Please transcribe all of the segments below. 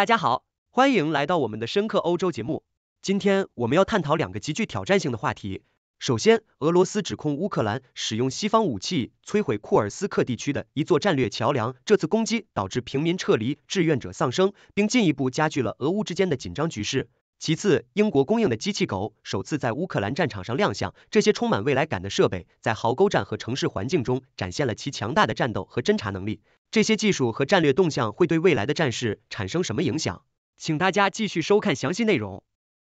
大家好，欢迎来到我们的深刻欧洲节目。今天我们要探讨两个极具挑战性的话题。首先，俄罗斯指控乌克兰使用西方武器摧毁库尔斯克地区的一座战略桥梁。这次攻击导致平民撤离、志愿者丧生，并进一步加剧了俄乌之间的紧张局势。其次，英国供应的机器狗首次在乌克兰战场上亮相，这些充满未来感的设备在壕沟战和城市环境中展现了其强大的战斗和侦察能力。这些技术和战略动向会对未来的战事产生什么影响？请大家继续收看详细内容。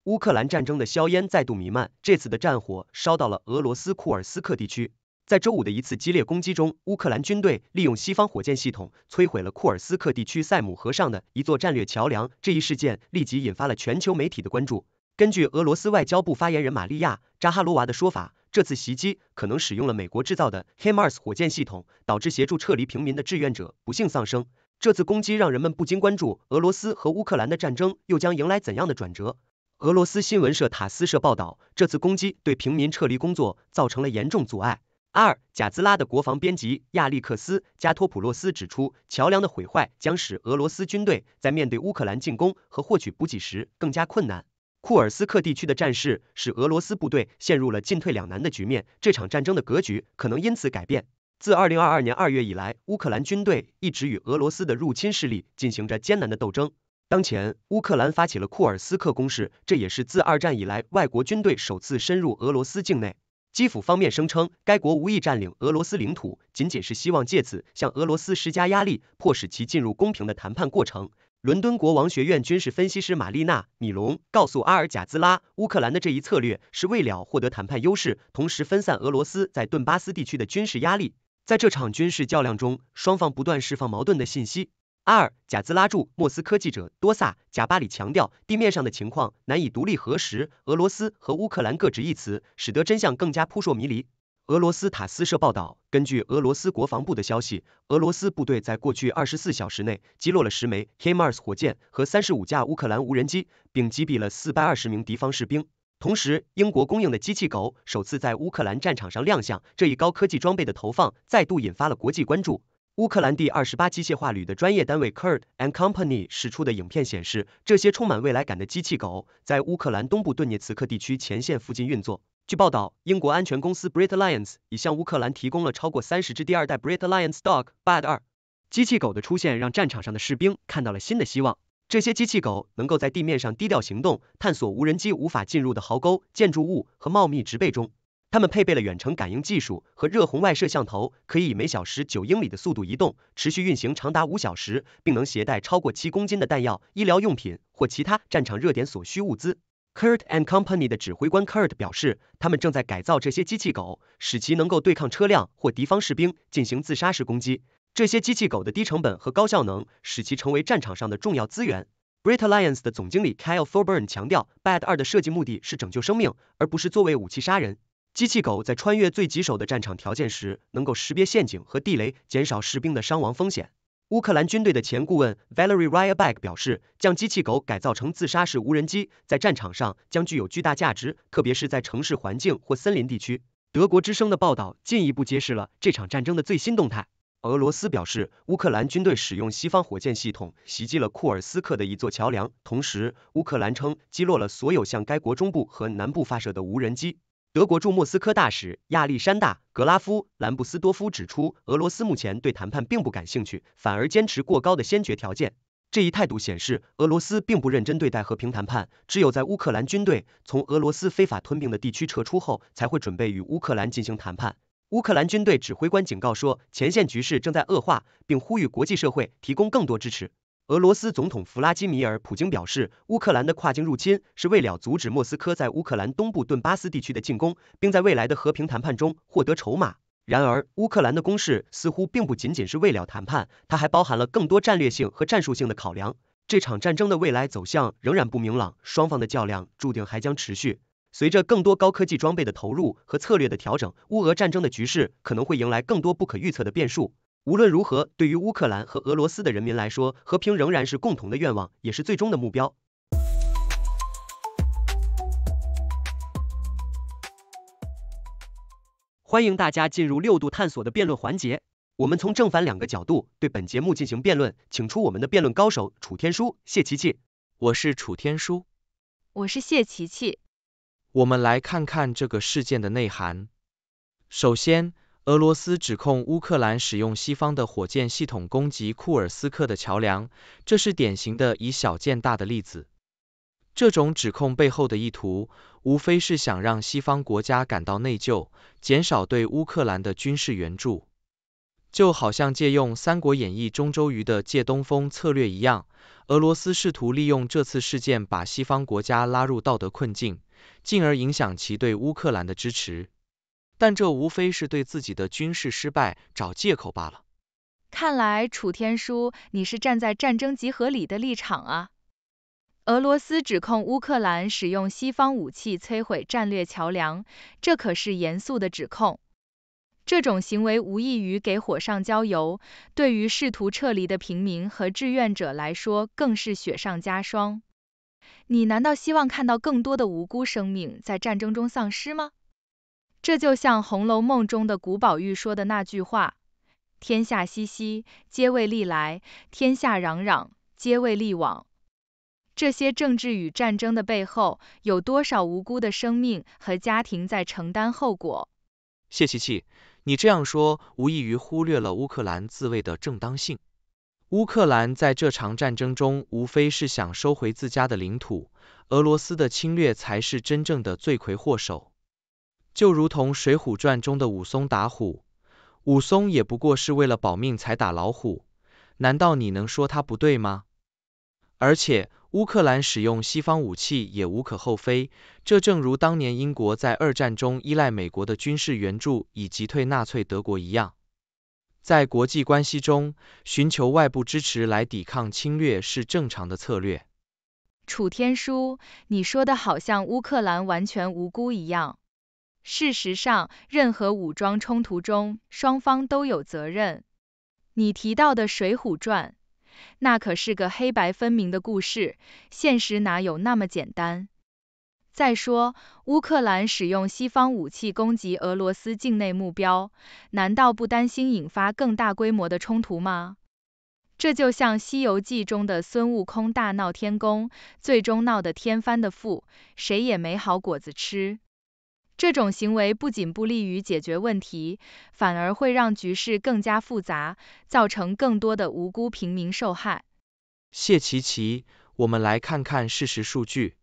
乌克兰战争的硝烟再度弥漫，这次的战火烧到了俄罗斯库尔斯克地区。在周五的一次激烈攻击中，乌克兰军队利用西方火箭系统摧毁了库尔斯克地区塞姆河上的一座战略桥梁。这一事件立即引发了全球媒体的关注。根据俄罗斯外交部发言人玛利亚·扎哈罗娃的说法，这次袭击可能使用了美国制造的 HIMARS 火箭系统，导致协助撤离平民的志愿者不幸丧生。这次攻击让人们不禁关注俄罗斯和乌克兰的战争又将迎来怎样的转折。俄罗斯新闻社塔斯社报道，这次攻击对平民撤离工作造成了严重阻碍。二，贾兹拉的国防编辑亚历克斯加托普洛斯指出，桥梁的毁坏将使俄罗斯军队在面对乌克兰进攻和获取补给时更加困难。库尔斯克地区的战事使俄罗斯部队陷入了进退两难的局面，这场战争的格局可能因此改变。自二零二二年二月以来，乌克兰军队一直与俄罗斯的入侵势力进行着艰难的斗争。当前，乌克兰发起了库尔斯克攻势，这也是自二战以来外国军队首次深入俄罗斯境内。基辅方面声称，该国无意占领俄罗斯领土，仅仅是希望借此向俄罗斯施加压力，迫使其进入公平的谈判过程。伦敦国王学院军事分析师玛丽娜·米隆告诉阿尔贾兹拉，乌克兰的这一策略是为了获得谈判优势，同时分散俄罗斯在顿巴斯地区的军事压力。在这场军事较量中，双方不断释放矛盾的信息。二，贾兹拉驻莫斯科记者多萨贾巴里强调，地面上的情况难以独立核实，俄罗斯和乌克兰各执一词，使得真相更加扑朔迷离。俄罗斯塔斯社报道，根据俄罗斯国防部的消息，俄罗斯部队在过去二十四小时内击落了十枚 HIMARS 火箭和三十五架乌克兰无人机，并击毙了四百二十名敌方士兵。同时，英国供应的机器狗首次在乌克兰战场上亮相，这一高科技装备的投放再度引发了国际关注。乌克兰第二十八机械化旅的专业单位 Kurd and Company 使出的影片显示，这些充满未来感的机器狗在乌克兰东部顿涅茨克地区前线附近运作。据报道，英国安全公司 Brit Lions 已向乌克兰提供了超过三十只第二代 Brit Lions Dog Bad 二。机器狗的出现让战场上的士兵看到了新的希望。这些机器狗能够在地面上低调行动，探索无人机无法进入的壕沟、建筑物和茂密植被中。他们配备了远程感应技术和热红外摄像头，可以以每小时九英里的速度移动，持续运行长达五小时，并能携带超过七公斤的弹药、医疗用品或其他战场热点所需物资。Kurt and Company 的指挥官 Kurt 表示，他们正在改造这些机器狗，使其能够对抗车辆或敌方士兵进行自杀式攻击。这些机器狗的低成本和高效能，使其成为战场上的重要资源。Brit Alliance 的总经理 Kyle Forburn 强调，Bad 二的设计目的是拯救生命，而不是作为武器杀人。机器狗在穿越最棘手的战场条件时，能够识别陷阱和地雷，减少士兵的伤亡风险。乌克兰军队的前顾问 Valery Ryabek 表示，将机器狗改造成自杀式无人机，在战场上将具有巨大价值，特别是在城市环境或森林地区。德国之声的报道进一步揭示了这场战争的最新动态。俄罗斯表示，乌克兰军队使用西方火箭系统袭击了库尔斯克的一座桥梁，同时乌克兰称击落了所有向该国中部和南部发射的无人机。德国驻莫斯科大使亚历山大·格拉夫·兰布斯多夫指出，俄罗斯目前对谈判并不感兴趣，反而坚持过高的先决条件。这一态度显示，俄罗斯并不认真对待和平谈判，只有在乌克兰军队从俄罗斯非法吞并的地区撤出后，才会准备与乌克兰进行谈判。乌克兰军队指挥官警告说，前线局势正在恶化，并呼吁国际社会提供更多支持。俄罗斯总统弗拉基米尔·普京表示，乌克兰的跨境入侵是为了阻止莫斯科在乌克兰东部顿巴斯地区的进攻，并在未来的和平谈判中获得筹码。然而，乌克兰的攻势似乎并不仅仅是为了谈判，它还包含了更多战略性和战术性的考量。这场战争的未来走向仍然不明朗，双方的较量注定还将持续。随着更多高科技装备的投入和策略的调整，乌俄战争的局势可能会迎来更多不可预测的变数。无论如何，对于乌克兰和俄罗斯的人民来说，和平仍然是共同的愿望，也是最终的目标。欢迎大家进入六度探索的辩论环节。我们从正反两个角度对本节目进行辩论，请出我们的辩论高手楚天舒、谢琪琪。我是楚天舒，我是谢琪琪。我们来看看这个事件的内涵。首先。俄罗斯指控乌克兰使用西方的火箭系统攻击库尔斯克的桥梁，这是典型的以小见大的例子。这种指控背后的意图，无非是想让西方国家感到内疚，减少对乌克兰的军事援助。就好像借用《三国演义》中周瑜的借东风策略一样，俄罗斯试图利用这次事件把西方国家拉入道德困境，进而影响其对乌克兰的支持。但这无非是对自己的军事失败找借口罢了。看来楚天舒，你是站在战争集合里的立场啊。俄罗斯指控乌克兰使用西方武器摧毁战略桥梁，这可是严肃的指控。这种行为无异于给火上浇油，对于试图撤离的平民和志愿者来说更是雪上加霜。你难道希望看到更多的无辜生命在战争中丧失吗？这就像《红楼梦》中的古宝玉说的那句话：“天下熙熙，皆为利来；天下攘攘，皆为利往。”这些政治与战争的背后，有多少无辜的生命和家庭在承担后果？谢奇奇，你这样说，无异于忽略了乌克兰自卫的正当性。乌克兰在这场战争中，无非是想收回自家的领土，俄罗斯的侵略才是真正的罪魁祸首。就如同《水浒传》中的武松打虎，武松也不过是为了保命才打老虎，难道你能说他不对吗？而且乌克兰使用西方武器也无可厚非，这正如当年英国在二战中依赖美国的军事援助以击退纳粹德国一样，在国际关系中，寻求外部支持来抵抗侵略是正常的策略。楚天舒，你说的好像乌克兰完全无辜一样。事实上，任何武装冲突中，双方都有责任。你提到的《水浒传》，那可是个黑白分明的故事，现实哪有那么简单？再说，乌克兰使用西方武器攻击俄罗斯境内目标，难道不担心引发更大规模的冲突吗？这就像《西游记》中的孙悟空大闹天宫，最终闹得天翻地覆，谁也没好果子吃。这种行为不仅不利于解决问题，反而会让局势更加复杂，造成更多的无辜平民受害。谢奇奇，我们来看看事实数据。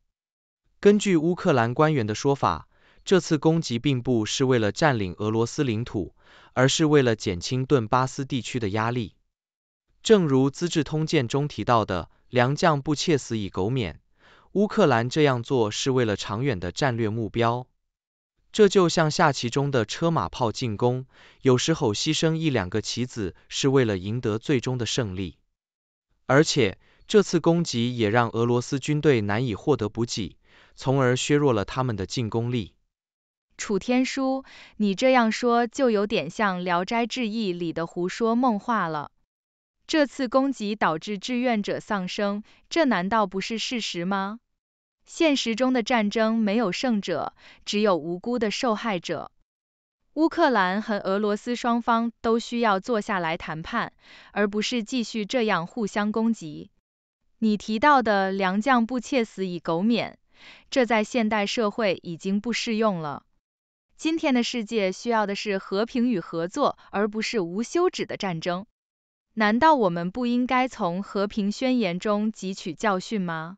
根据乌克兰官员的说法，这次攻击并不是为了占领俄罗斯领土，而是为了减轻顿巴斯地区的压力。正如《资治通鉴》中提到的“良将不怯死以苟免”，乌克兰这样做是为了长远的战略目标。这就像下棋中的车马炮进攻，有时候牺牲一两个棋子是为了赢得最终的胜利。而且这次攻击也让俄罗斯军队难以获得补给，从而削弱了他们的进攻力。楚天舒，你这样说就有点像《聊斋志异》里的胡说梦话了。这次攻击导致志愿者丧生，这难道不是事实吗？现实中的战争没有胜者，只有无辜的受害者。乌克兰和俄罗斯双方都需要坐下来谈判，而不是继续这样互相攻击。你提到的“良将不怯死以苟免”，这在现代社会已经不适用了。今天的世界需要的是和平与合作，而不是无休止的战争。难道我们不应该从和平宣言中汲取教训吗？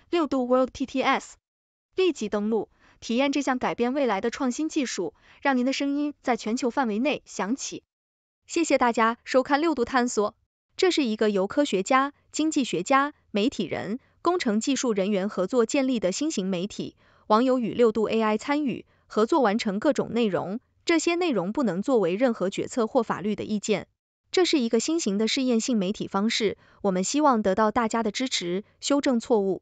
六度 World TTS，立即登录体验这项改变未来的创新技术，让您的声音在全球范围内响起。谢谢大家收看六度探索。这是一个由科学家、经济学家、媒体人、工程技术人员合作建立的新型媒体，网友与六度 AI 参与合作完成各种内容。这些内容不能作为任何决策或法律的意见。这是一个新型的试验性媒体方式，我们希望得到大家的支持，修正错误。